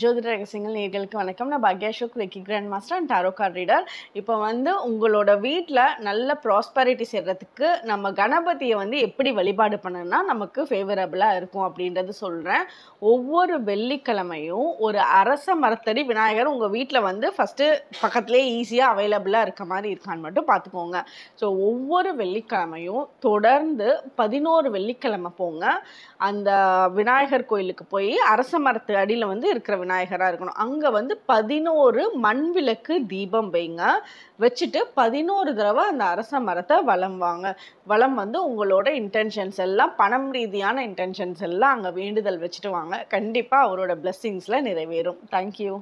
ஜோதிட ரகசியங்கள் நேர்களுக்கு வணக்கம் நான் Bhagyashok reiki grand master and tarot card reader இப்போ வந்து உங்களோட வீட்டில் நல்ல ப்ராஸ்பரிட்டி செய்கிறதுக்கு நம்ம கணபதியை வந்து எப்படி வழிபாடு பண்ணுன்னா நமக்கு ஃபேவரபுளாக இருக்கும் அப்படின்றது சொல்கிறேன் ஒவ்வொரு வெள்ளிக்கிழமையும் ஒரு அரச மரத்தடி விநாயகர் உங்கள் வீட்டில் வந்து ஃபஸ்ட்டு பக்கத்துலேயே ஈஸியாக அவைலபிளாக இருக்க மாதிரி இருக்கான்னு மட்டும் பார்த்துக்கோங்க ஸோ ஒவ்வொரு வெள்ளிக்கிழமையும் தொடர்ந்து பதினோரு வெள்ளிக்கிழமை போங்க அந்த விநாயகர் கோயிலுக்கு போய் அரச மரத்து அடியில் வந்து இருக்கிற இருக்கிற விநாயகராக இருக்கணும் அங்கே வந்து பதினோரு மண் விளக்கு தீபம் வைங்க வச்சுட்டு பதினோரு தடவை அந்த அரச மரத்தை வளம் வாங்க வளம் வந்து உங்களோட இன்டென்ஷன்ஸ் எல்லாம் பணம் ரீதியான இன்டென்ஷன்ஸ் எல்லாம் அங்கே வேண்டுதல் வச்சுட்டு வாங்க கண்டிப்பாக அவரோட பிளெஸ்ஸிங்ஸில் நிறைவேறும் தேங்க்யூ